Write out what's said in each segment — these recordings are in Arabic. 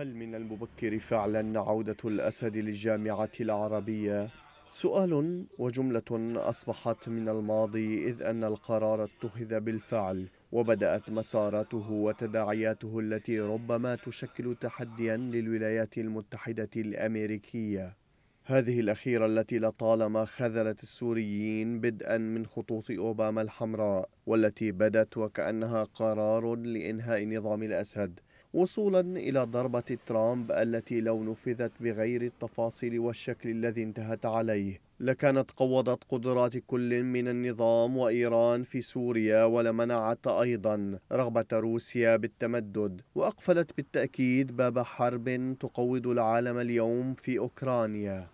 هل من المبكر فعلا عودة الأسد للجامعة العربية؟ سؤال وجملة أصبحت من الماضي إذ أن القرار اتخذ بالفعل وبدأت مساراته وتداعياته التي ربما تشكل تحديا للولايات المتحدة الأمريكية هذه الأخيرة التي لطالما خذلت السوريين بدءا من خطوط أوباما الحمراء والتي بدت وكأنها قرار لإنهاء نظام الأسد وصولا إلى ضربة ترامب التي لو نفذت بغير التفاصيل والشكل الذي انتهت عليه لكانت قوضت قدرات كل من النظام وإيران في سوريا ولمنعت أيضا رغبة روسيا بالتمدد وأقفلت بالتأكيد باب حرب تقوض العالم اليوم في أوكرانيا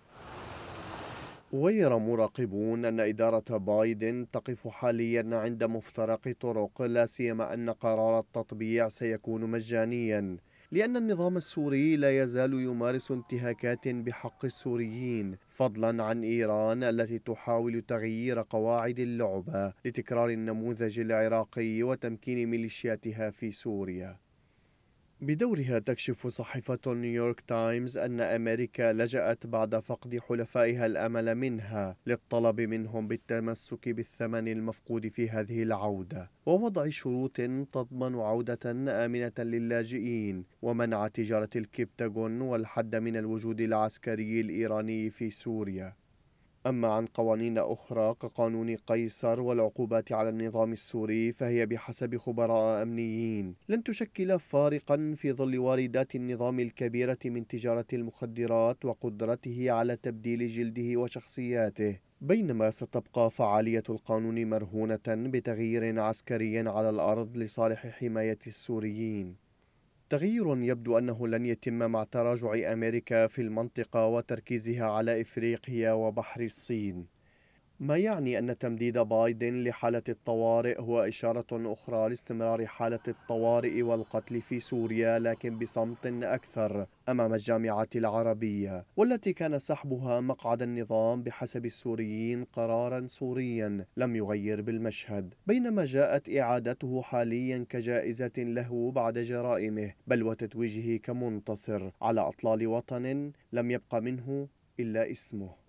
ويرى مراقبون أن إدارة بايدن تقف حاليا عند مفترق طرق لا سيما أن قرار التطبيع سيكون مجانيا لأن النظام السوري لا يزال يمارس انتهاكات بحق السوريين فضلا عن إيران التي تحاول تغيير قواعد اللعبة لتكرار النموذج العراقي وتمكين ميليشياتها في سوريا بدورها تكشف صحيفة نيويورك تايمز أن أمريكا لجأت بعد فقد حلفائها الأمل منها للطلب منهم بالتمسك بالثمن المفقود في هذه العودة ووضع شروط تضمن عودة آمنة للاجئين ومنع تجارة الكبتاغون والحد من الوجود العسكري الإيراني في سوريا أما عن قوانين أخرى كقانون قيصر والعقوبات على النظام السوري فهي بحسب خبراء أمنيين لن تشكل فارقا في ظل واردات النظام الكبيرة من تجارة المخدرات وقدرته على تبديل جلده وشخصياته بينما ستبقى فعالية القانون مرهونة بتغيير عسكري على الأرض لصالح حماية السوريين تغيير يبدو أنه لن يتم مع تراجع أمريكا في المنطقة وتركيزها على إفريقيا وبحر الصين ما يعني أن تمديد بايدن لحالة الطوارئ هو إشارة أخرى لاستمرار حالة الطوارئ والقتل في سوريا لكن بصمت أكثر أمام الجامعة العربية والتي كان سحبها مقعد النظام بحسب السوريين قرارا سوريا لم يغير بالمشهد بينما جاءت إعادته حاليا كجائزة له بعد جرائمه بل وتتويجه كمنتصر على أطلال وطن لم يبق منه إلا اسمه